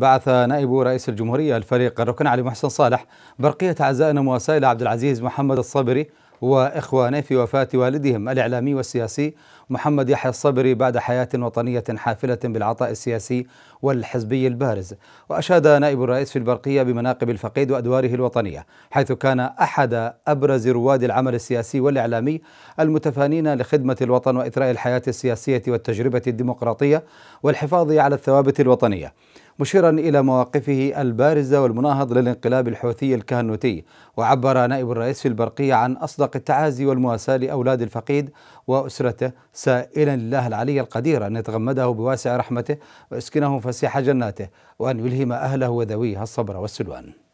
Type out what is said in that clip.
بعث نائب رئيس الجمهورية الفريق الركن علي محسن صالح برقية عزائنا مواسايل عبد العزيز محمد الصبري وإخوانه في وفاة والدهم الإعلامي والسياسي محمد يحيى الصبري بعد حياة وطنية حافلة بالعطاء السياسي والحزبي البارز وأشاد نائب الرئيس في البرقية بمناقب الفقيد وأدواره الوطنية حيث كان أحد أبرز رواد العمل السياسي والإعلامي المتفانين لخدمة الوطن وإثراء الحياة السياسية والتجربة الديمقراطية والحفاظ على الثوابت الوطنية مشيرا إلى مواقفه البارزة والمناهض للانقلاب الحوثي الكهنوتي وعبر نائب الرئيس في البرقية عن أصدق التعازي والمواساة لأولاد الفقيد وأسرته سائلا الله العلي القدير أن يتغمده بواسع رحمته ويسكنه فسيح جناته وأن يلهم أهله وذويه الصبر والسلوان